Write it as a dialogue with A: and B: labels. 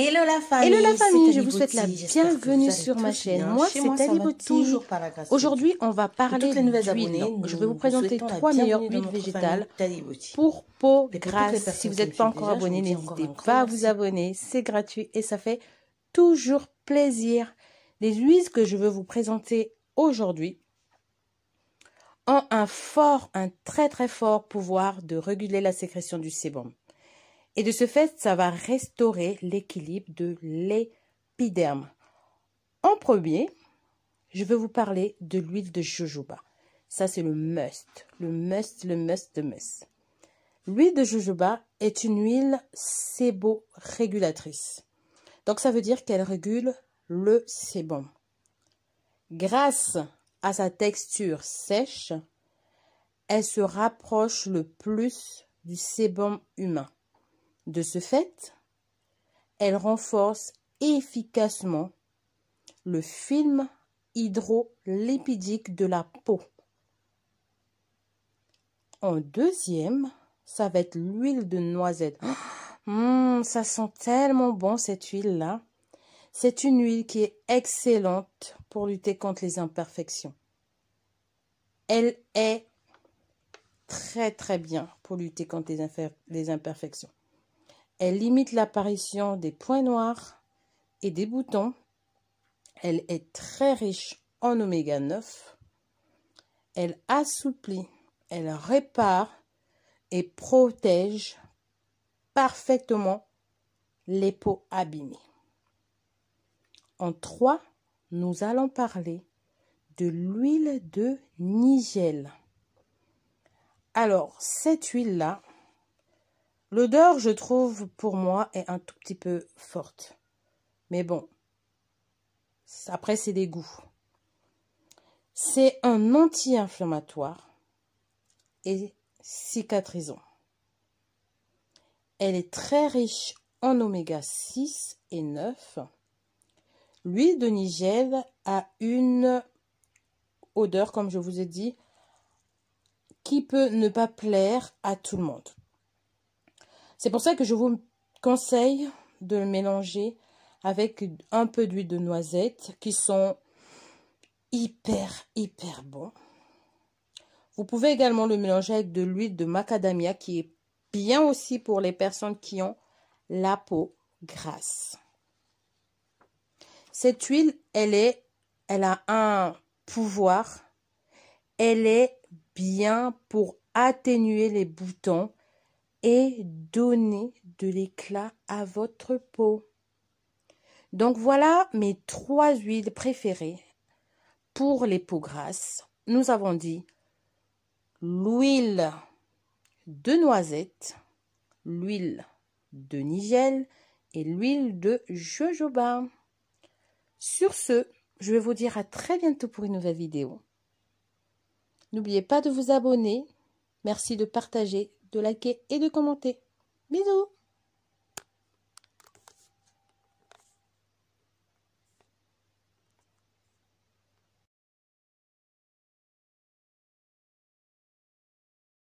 A: Hello la famille, la famille je vous souhaite la bienvenue sur ma chaîne. Moi, c'est Ali Aujourd'hui, on va parler d'huile. Je vais vous présenter trois meilleures huiles végétales pour peau grasse. Si vous n'êtes pas encore abonné, n'hésitez pas à vous abonner. C'est gratuit et ça fait toujours plaisir. Les huiles que je veux vous présenter aujourd'hui ont un fort, un très très fort pouvoir de réguler la sécrétion du sébum. Et de ce fait, ça va restaurer l'équilibre de l'épiderme. En premier, je vais vous parler de l'huile de jojoba. Ça, c'est le must, le must, le must de must. L'huile de jojoba est une huile sébo-régulatrice. Donc, ça veut dire qu'elle régule le sébum. Grâce à sa texture sèche, elle se rapproche le plus du sébum humain. De ce fait, elle renforce efficacement le film hydrolipidique de la peau. En deuxième, ça va être l'huile de noisette. Oh, hmm, ça sent tellement bon cette huile-là. C'est une huile qui est excellente pour lutter contre les imperfections. Elle est très très bien pour lutter contre les imperfections. Elle limite l'apparition des points noirs et des boutons. Elle est très riche en oméga 9. Elle assouplit, elle répare et protège parfaitement les peaux abîmées. En 3, nous allons parler de l'huile de Nigel. Alors, cette huile-là, L'odeur, je trouve, pour moi, est un tout petit peu forte. Mais bon, après, c'est des goûts. C'est un anti-inflammatoire et cicatrisant. Elle est très riche en oméga 6 et 9. L'huile de Nigel a une odeur, comme je vous ai dit, qui peut ne pas plaire à tout le monde. C'est pour ça que je vous conseille de le mélanger avec un peu d'huile de noisette qui sont hyper, hyper bons. Vous pouvez également le mélanger avec de l'huile de macadamia qui est bien aussi pour les personnes qui ont la peau grasse. Cette huile, elle est, elle a un pouvoir. Elle est bien pour atténuer les boutons et donner de l'éclat à votre peau. Donc voilà mes trois huiles préférées pour les peaux grasses. Nous avons dit l'huile de noisette, l'huile de nigel et l'huile de jojoba. Sur ce, je vais vous dire à très bientôt pour une nouvelle vidéo. N'oubliez pas de vous abonner. Merci de partager de liker et de commenter. Bisous